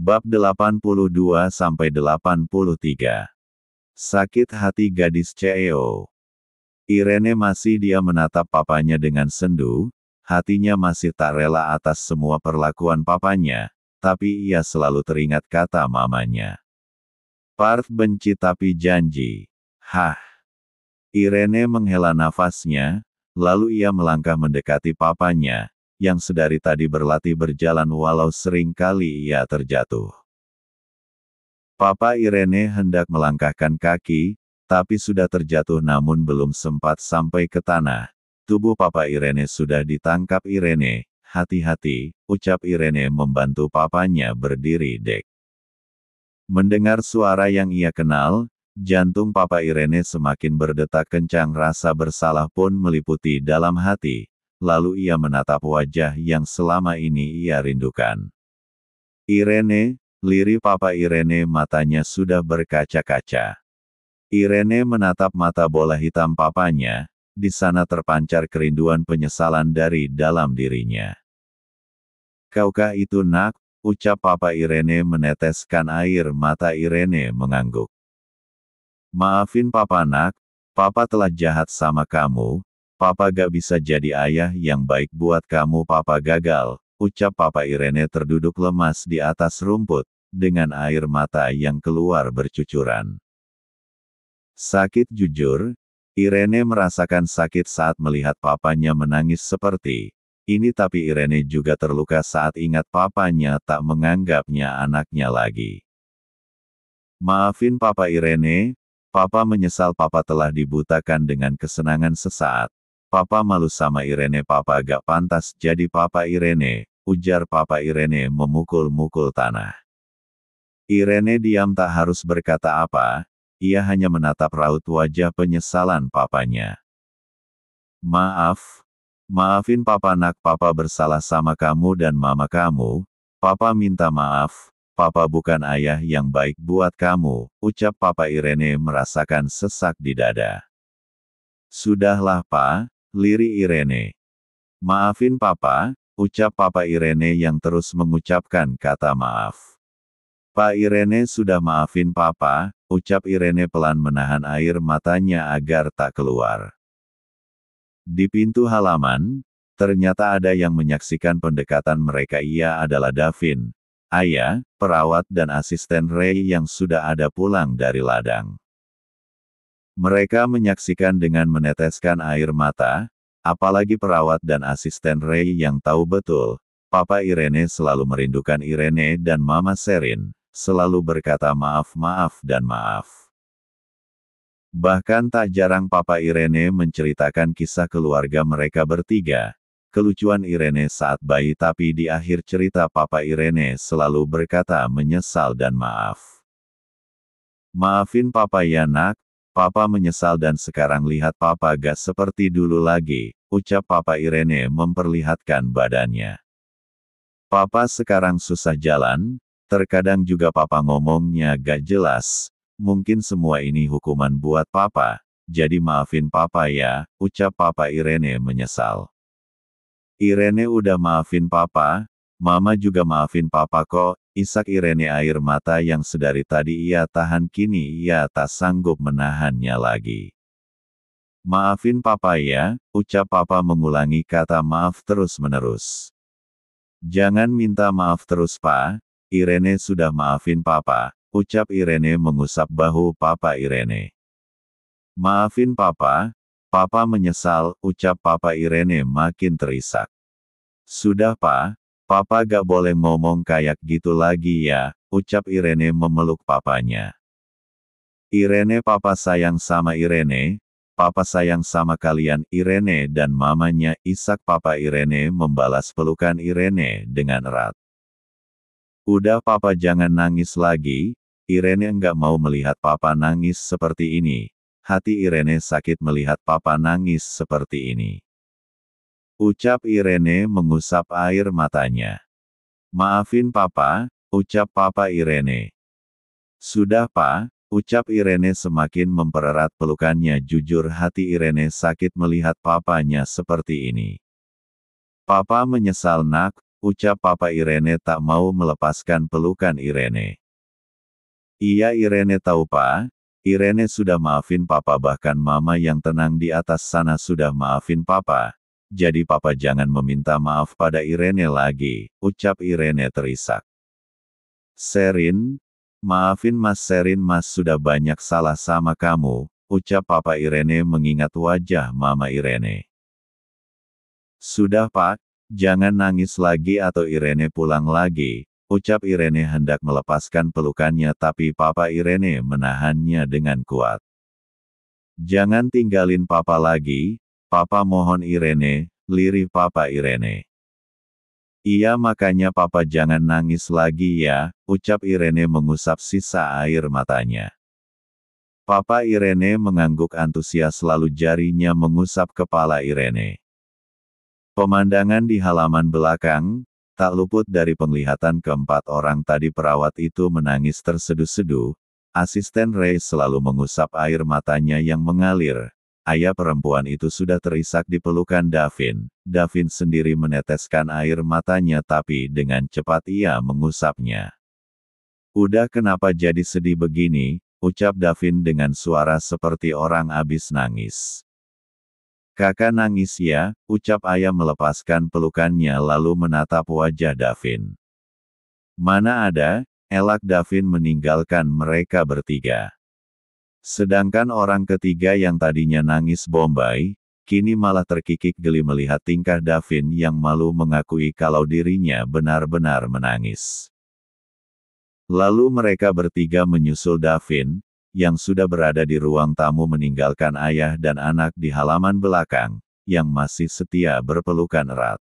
Bab 82-83 Sakit hati gadis CEO Irene masih dia menatap papanya dengan sendu, hatinya masih tak rela atas semua perlakuan papanya, tapi ia selalu teringat kata mamanya. Parth benci tapi janji. Hah. Irene menghela nafasnya, lalu ia melangkah mendekati papanya, yang sedari tadi berlatih berjalan walau sering kali ia terjatuh. Papa Irene hendak melangkahkan kaki, tapi sudah terjatuh namun belum sempat sampai ke tanah. Tubuh Papa Irene sudah ditangkap Irene, hati-hati, ucap Irene membantu papanya berdiri dek. Mendengar suara yang ia kenal, jantung Papa Irene semakin berdetak kencang rasa bersalah pun meliputi dalam hati, lalu ia menatap wajah yang selama ini ia rindukan. Irene, lirik papa Irene matanya sudah berkaca-kaca. Irene menatap mata bola hitam papanya, di sana terpancar kerinduan penyesalan dari dalam dirinya. Kaukah itu nak? ucap Papa Irene meneteskan air mata Irene mengangguk. Maafin Papa nak, Papa telah jahat sama kamu, Papa gak bisa jadi ayah yang baik buat kamu Papa gagal, ucap Papa Irene terduduk lemas di atas rumput, dengan air mata yang keluar bercucuran. Sakit jujur, Irene merasakan sakit saat melihat papanya menangis seperti ini tapi Irene juga terluka saat ingat papanya tak menganggapnya anaknya lagi. Maafin Papa Irene, Papa menyesal Papa telah dibutakan dengan kesenangan sesaat, Papa malu sama Irene papa gak pantas jadi papa Irene, ujar papa Irene memukul-mukul tanah. Irene diam tak harus berkata apa, ia hanya menatap raut wajah penyesalan papanya. Maaf, maafin papa nak papa bersalah sama kamu dan mama kamu, papa minta maaf, papa bukan ayah yang baik buat kamu, ucap papa Irene merasakan sesak di dada. Sudahlah pa. Liri Irene. Maafin papa, ucap papa Irene yang terus mengucapkan kata maaf. Pak Irene sudah maafin papa, ucap Irene pelan menahan air matanya agar tak keluar. Di pintu halaman, ternyata ada yang menyaksikan pendekatan mereka ia adalah Davin, ayah, perawat dan asisten Ray yang sudah ada pulang dari ladang. Mereka menyaksikan dengan meneteskan air mata, apalagi perawat dan asisten Ray yang tahu betul, Papa Irene selalu merindukan Irene dan Mama Serin, selalu berkata maaf-maaf dan maaf. Bahkan tak jarang Papa Irene menceritakan kisah keluarga mereka bertiga, kelucuan Irene saat bayi tapi di akhir cerita Papa Irene selalu berkata menyesal dan maaf. Maafin Papa ya nak, Papa menyesal dan sekarang lihat Papa gak seperti dulu lagi, ucap Papa Irene memperlihatkan badannya. Papa sekarang susah jalan, terkadang juga Papa ngomongnya gak jelas, mungkin semua ini hukuman buat Papa, jadi maafin Papa ya, ucap Papa Irene menyesal. Irene udah maafin Papa, Mama juga maafin Papa kok, Isak Irene air mata yang sedari tadi ia tahan kini ia tak sanggup menahannya lagi. Maafin papa ya, ucap papa mengulangi kata maaf terus-menerus. Jangan minta maaf terus pa, Irene sudah maafin papa, ucap Irene mengusap bahu papa Irene. Maafin papa, papa menyesal, ucap papa Irene makin terisak. Sudah pa, Papa gak boleh ngomong kayak gitu lagi ya, ucap Irene memeluk papanya. Irene papa sayang sama Irene, papa sayang sama kalian Irene dan mamanya Isak papa Irene membalas pelukan Irene dengan erat. Udah papa jangan nangis lagi, Irene nggak mau melihat papa nangis seperti ini. Hati Irene sakit melihat papa nangis seperti ini. Ucap Irene mengusap air matanya. Maafin papa, ucap papa Irene. Sudah pa, ucap Irene semakin mempererat pelukannya jujur hati Irene sakit melihat papanya seperti ini. Papa menyesal nak, ucap papa Irene tak mau melepaskan pelukan Irene. Iya Irene tahu pa, Irene sudah maafin papa bahkan mama yang tenang di atas sana sudah maafin papa, jadi papa jangan meminta maaf pada Irene lagi, ucap Irene terisak. Serin, maafin mas Serin mas sudah banyak salah sama kamu, ucap papa Irene mengingat wajah mama Irene. Sudah pak, jangan nangis lagi atau Irene pulang lagi, ucap Irene hendak melepaskan pelukannya tapi papa Irene menahannya dengan kuat. Jangan tinggalin papa lagi, Papa mohon Irene, lirih Papa Irene. Iya makanya Papa jangan nangis lagi ya, ucap Irene mengusap sisa air matanya. Papa Irene mengangguk antusias lalu jarinya mengusap kepala Irene. Pemandangan di halaman belakang, tak luput dari penglihatan keempat orang tadi perawat itu menangis terseduh-seduh, asisten Ray selalu mengusap air matanya yang mengalir, Ayah perempuan itu sudah terisak di pelukan Davin. Davin sendiri meneteskan air matanya tapi dengan cepat ia mengusapnya. Udah kenapa jadi sedih begini, ucap Davin dengan suara seperti orang abis nangis. Kakak nangis ya, ucap ayah melepaskan pelukannya lalu menatap wajah Davin. Mana ada, elak Davin meninggalkan mereka bertiga. Sedangkan orang ketiga yang tadinya nangis Bombay, kini malah terkikik geli melihat tingkah Davin yang malu mengakui kalau dirinya benar-benar menangis. Lalu mereka bertiga menyusul Davin, yang sudah berada di ruang tamu meninggalkan ayah dan anak di halaman belakang, yang masih setia berpelukan erat.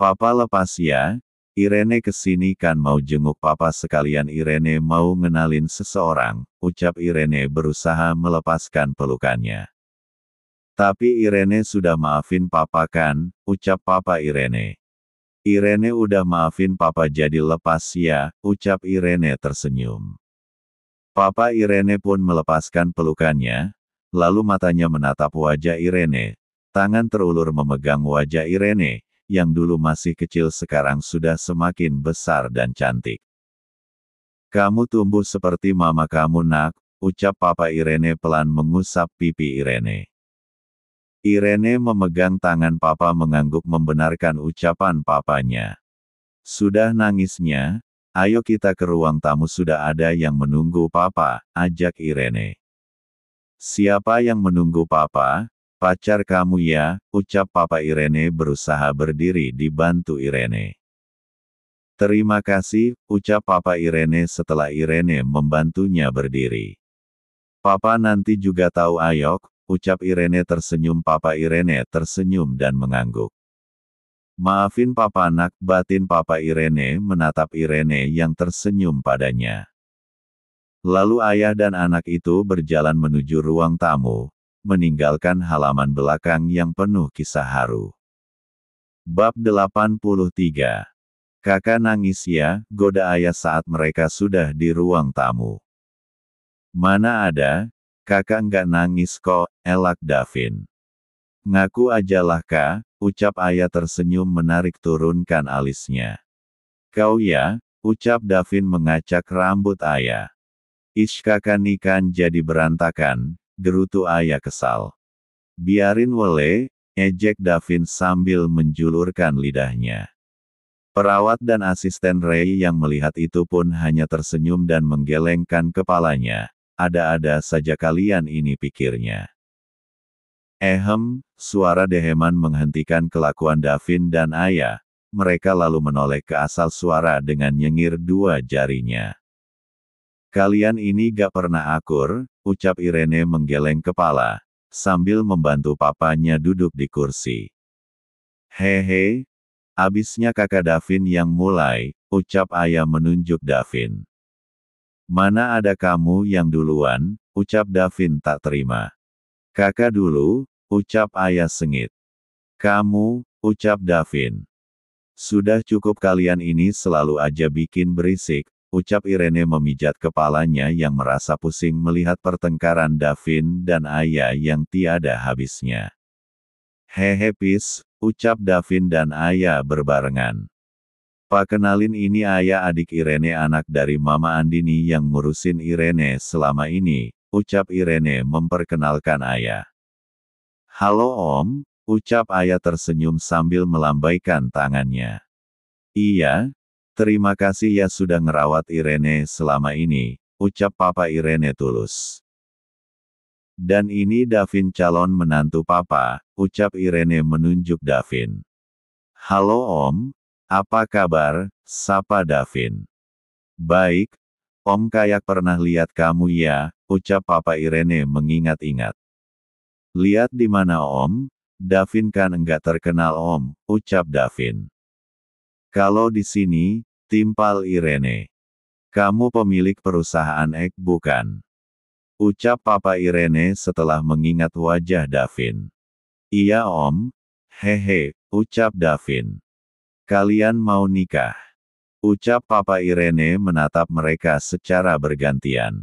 Papa lepas ya, Irene kesini kan mau jenguk papa sekalian Irene mau ngenalin seseorang, ucap Irene berusaha melepaskan pelukannya. Tapi Irene sudah maafin papa kan, ucap papa Irene. Irene udah maafin papa jadi lepas ya, ucap Irene tersenyum. Papa Irene pun melepaskan pelukannya, lalu matanya menatap wajah Irene, tangan terulur memegang wajah Irene, yang dulu masih kecil sekarang sudah semakin besar dan cantik. Kamu tumbuh seperti mama kamu nak, ucap Papa Irene pelan mengusap pipi Irene. Irene memegang tangan Papa mengangguk membenarkan ucapan papanya. Sudah nangisnya, ayo kita ke ruang tamu sudah ada yang menunggu Papa, ajak Irene. Siapa yang menunggu Papa? Pacar kamu ya, ucap Papa Irene berusaha berdiri dibantu Irene. Terima kasih, ucap Papa Irene setelah Irene membantunya berdiri. Papa nanti juga tahu Ayok, ucap Irene tersenyum Papa Irene tersenyum dan mengangguk. Maafin Papa anak, batin Papa Irene menatap Irene yang tersenyum padanya. Lalu ayah dan anak itu berjalan menuju ruang tamu, meninggalkan halaman belakang yang penuh kisah haru. Bab 83 Kakak nangis ya, goda ayah saat mereka sudah di ruang tamu. Mana ada, kakak nggak nangis kok, elak Davin. Ngaku ajalah kak, ucap ayah tersenyum menarik turunkan alisnya. Kau ya, ucap Davin mengacak rambut ayah. Ish kakak nikan jadi berantakan, Gerutu ayah kesal. Biarin wele, ejek Davin sambil menjulurkan lidahnya. Perawat dan asisten Ray yang melihat itu pun hanya tersenyum dan menggelengkan kepalanya. Ada-ada saja kalian ini pikirnya. Ehem, suara Deheman menghentikan kelakuan Davin dan Ayah. Mereka lalu menoleh ke asal suara dengan nyengir dua jarinya. Kalian ini gak pernah akur, ucap Irene menggeleng kepala, sambil membantu papanya duduk di kursi. Hehe, abisnya kakak Davin yang mulai, ucap ayah menunjuk Davin. Mana ada kamu yang duluan, ucap Davin tak terima. Kakak dulu, ucap ayah sengit. Kamu, ucap Davin. Sudah cukup kalian ini selalu aja bikin berisik, ucap Irene memijat kepalanya yang merasa pusing melihat pertengkaran Davin dan Ayah yang tiada habisnya. Hehe pis, ucap Davin dan Ayah berbarengan. Pak kenalin ini Ayah adik Irene anak dari Mama Andini yang ngurusin Irene selama ini, ucap Irene memperkenalkan Ayah. Halo om, ucap Ayah tersenyum sambil melambaikan tangannya. Iya, Terima kasih ya sudah ngerawat Irene selama ini, ucap Papa Irene tulus. Dan ini Davin calon menantu Papa, ucap Irene menunjuk Davin. Halo Om, apa kabar, sapa Davin. Baik, Om kayak pernah lihat kamu ya, ucap Papa Irene mengingat-ingat. Lihat di mana Om, Davin kan enggak terkenal Om, ucap Davin. Kalau di sini, timpal Irene. Kamu pemilik perusahaan Ek bukan? Ucap Papa Irene setelah mengingat wajah Davin. Iya om, hehe, ucap Davin. Kalian mau nikah? Ucap Papa Irene menatap mereka secara bergantian.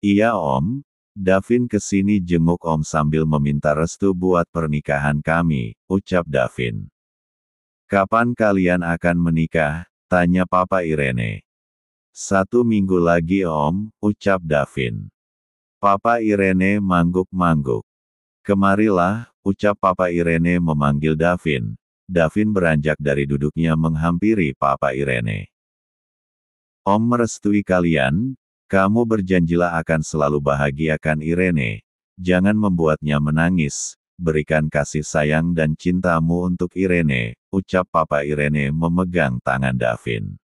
Iya om, Davin kesini jenguk om sambil meminta restu buat pernikahan kami, ucap Davin. Kapan kalian akan menikah? Tanya Papa Irene. Satu minggu lagi om, ucap Davin. Papa Irene mangguk-mangguk. Kemarilah, ucap Papa Irene memanggil Davin. Davin beranjak dari duduknya menghampiri Papa Irene. Om merestui kalian, kamu berjanjilah akan selalu bahagiakan Irene. Jangan membuatnya menangis, berikan kasih sayang dan cintamu untuk Irene, ucap Papa Irene memegang tangan Davin.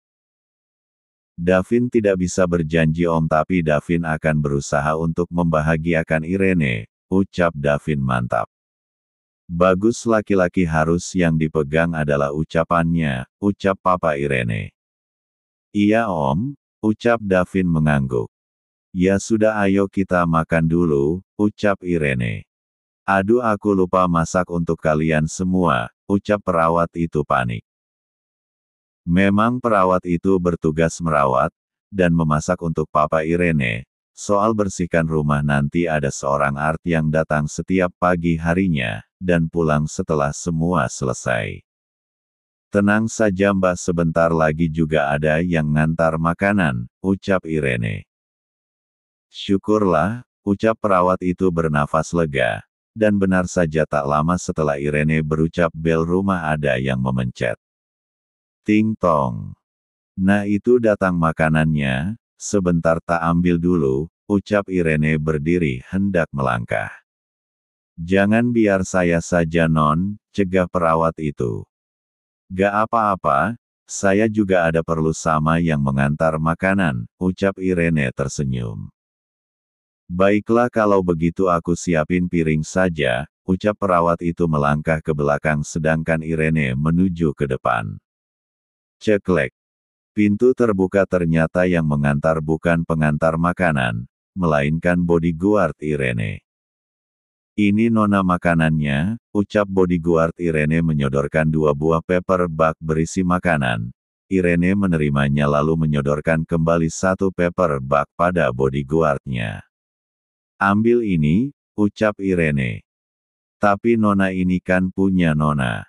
Davin tidak bisa berjanji om tapi Davin akan berusaha untuk membahagiakan Irene, ucap Davin mantap. Bagus laki-laki harus yang dipegang adalah ucapannya, ucap Papa Irene. Iya om, ucap Davin mengangguk. Ya sudah ayo kita makan dulu, ucap Irene. Aduh aku lupa masak untuk kalian semua, ucap perawat itu panik. Memang perawat itu bertugas merawat, dan memasak untuk Papa Irene, soal bersihkan rumah nanti ada seorang art yang datang setiap pagi harinya, dan pulang setelah semua selesai. Tenang saja mbak sebentar lagi juga ada yang ngantar makanan, ucap Irene. Syukurlah, ucap perawat itu bernafas lega, dan benar saja tak lama setelah Irene berucap bel rumah ada yang memencet. Ting tong. Nah itu datang makanannya, sebentar tak ambil dulu, ucap Irene berdiri hendak melangkah. Jangan biar saya saja non, cegah perawat itu. Gak apa-apa, saya juga ada perlu sama yang mengantar makanan, ucap Irene tersenyum. Baiklah kalau begitu aku siapin piring saja, ucap perawat itu melangkah ke belakang sedangkan Irene menuju ke depan. Ceklek. Pintu terbuka ternyata yang mengantar bukan pengantar makanan, melainkan bodyguard Irene. Ini nona makanannya, ucap bodyguard Irene menyodorkan dua buah paper bag berisi makanan. Irene menerimanya lalu menyodorkan kembali satu paper bag pada bodyguardnya. Ambil ini, ucap Irene. Tapi nona ini kan punya nona.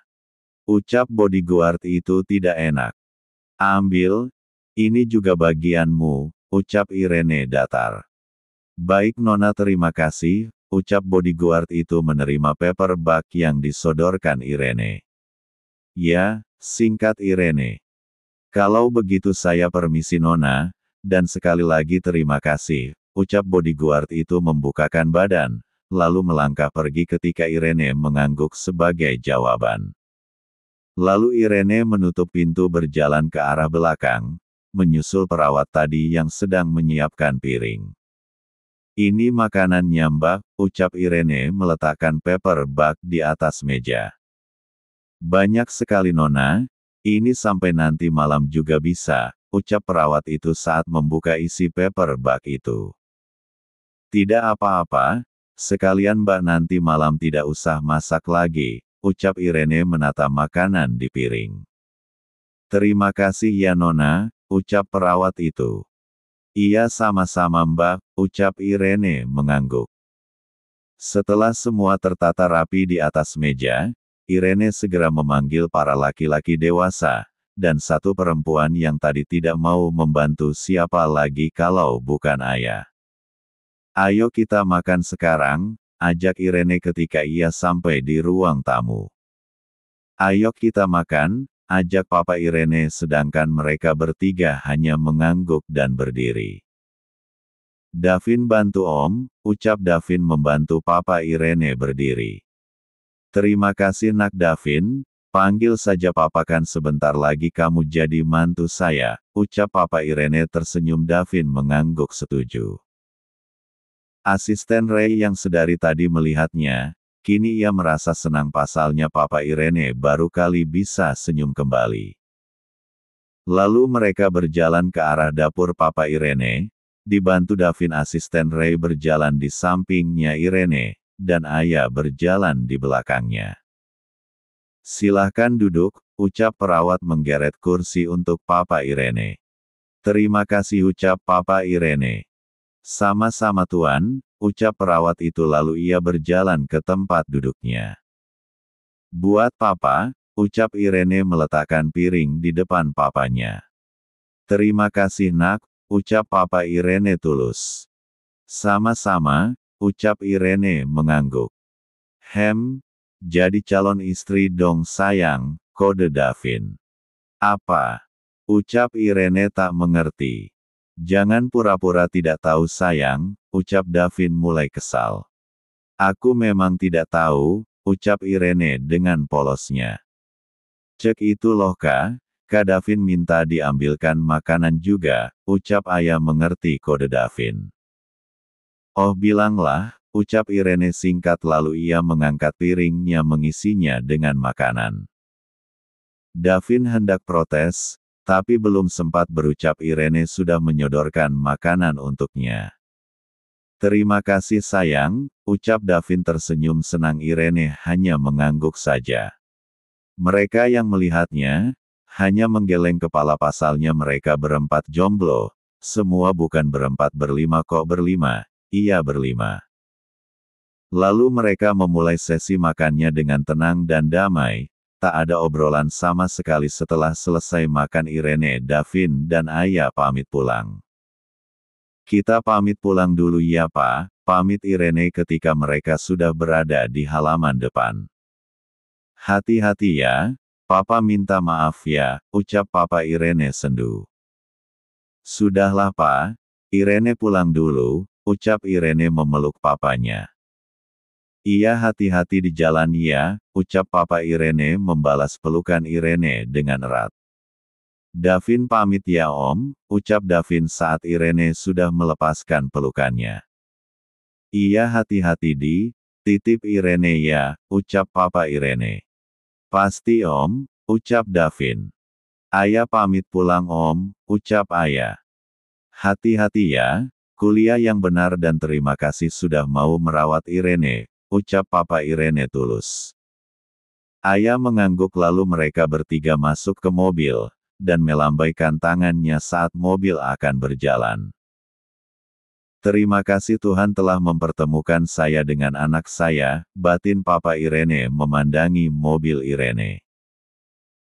Ucap bodyguard itu tidak enak. Ambil, ini juga bagianmu, ucap Irene datar. Baik nona terima kasih, ucap bodyguard itu menerima paper bag yang disodorkan Irene. Ya, singkat Irene. Kalau begitu saya permisi nona, dan sekali lagi terima kasih, Ucap bodyguard itu membukakan badan, lalu melangkah pergi ketika Irene mengangguk sebagai jawaban. Lalu Irene menutup pintu berjalan ke arah belakang, menyusul perawat tadi yang sedang menyiapkan piring. Ini makanan nyambak, ucap Irene meletakkan paper bag di atas meja. Banyak sekali nona, ini sampai nanti malam juga bisa, ucap perawat itu saat membuka isi paper bag itu. Tidak apa-apa, sekalian Mbak nanti malam tidak usah masak lagi, ucap Irene menata makanan di piring. Terima kasih ya Nona, ucap perawat itu. Iya sama-sama Mbak, ucap Irene mengangguk. Setelah semua tertata rapi di atas meja, Irene segera memanggil para laki-laki dewasa, dan satu perempuan yang tadi tidak mau membantu siapa lagi kalau bukan ayah. Ayo kita makan sekarang, ajak Irene ketika ia sampai di ruang tamu. Ayo kita makan, ajak Papa Irene sedangkan mereka bertiga hanya mengangguk dan berdiri. Davin bantu Om, ucap Davin membantu Papa Irene berdiri. Terima kasih nak Davin, panggil saja Papa kan sebentar lagi kamu jadi mantu saya, ucap Papa Irene tersenyum Davin mengangguk setuju. Asisten Ray yang sedari tadi melihatnya, kini ia merasa senang pasalnya Papa Irene baru kali bisa senyum kembali. Lalu mereka berjalan ke arah dapur Papa Irene, dibantu Davin asisten Ray berjalan di sampingnya Irene, dan Ayah berjalan di belakangnya. Silahkan duduk, ucap perawat menggeret kursi untuk Papa Irene. Terima kasih ucap Papa Irene. Sama-sama tuan, ucap perawat itu lalu ia berjalan ke tempat duduknya. Buat papa, ucap Irene meletakkan piring di depan papanya. Terima kasih nak, ucap papa Irene tulus. Sama-sama, ucap Irene mengangguk. Hem, jadi calon istri dong sayang, kode Davin. Apa? Ucap Irene tak mengerti. Jangan pura-pura tidak tahu sayang, ucap Davin mulai kesal. Aku memang tidak tahu, ucap Irene dengan polosnya. Cek itu loh kak, Kak Davin minta diambilkan makanan juga, ucap ayah mengerti kode Davin. Oh bilanglah, ucap Irene singkat lalu ia mengangkat piringnya mengisinya dengan makanan. Davin hendak protes, tapi belum sempat berucap Irene sudah menyodorkan makanan untuknya. Terima kasih sayang, ucap Davin tersenyum senang Irene hanya mengangguk saja. Mereka yang melihatnya, hanya menggeleng kepala pasalnya mereka berempat jomblo, semua bukan berempat berlima kok berlima, Iya berlima. Lalu mereka memulai sesi makannya dengan tenang dan damai, Tak ada obrolan sama sekali setelah selesai makan Irene, Davin, dan Ayah pamit pulang. Kita pamit pulang dulu ya Pak, pamit Irene ketika mereka sudah berada di halaman depan. Hati-hati ya, Papa minta maaf ya, ucap Papa Irene sendu. Sudahlah Pak, Irene pulang dulu, ucap Irene memeluk papanya. Iya hati-hati di jalan ya, ucap Papa Irene membalas pelukan Irene dengan erat. Davin pamit ya om, ucap Davin saat Irene sudah melepaskan pelukannya. Iya hati-hati di, titip Irene ya, ucap Papa Irene. Pasti om, ucap Davin. Ayah pamit pulang om, ucap ayah. Hati-hati ya, kuliah yang benar dan terima kasih sudah mau merawat Irene, ucap Papa Irene tulus. Ayah mengangguk lalu mereka bertiga masuk ke mobil, dan melambaikan tangannya saat mobil akan berjalan. Terima kasih Tuhan telah mempertemukan saya dengan anak saya, batin Papa Irene memandangi mobil Irene.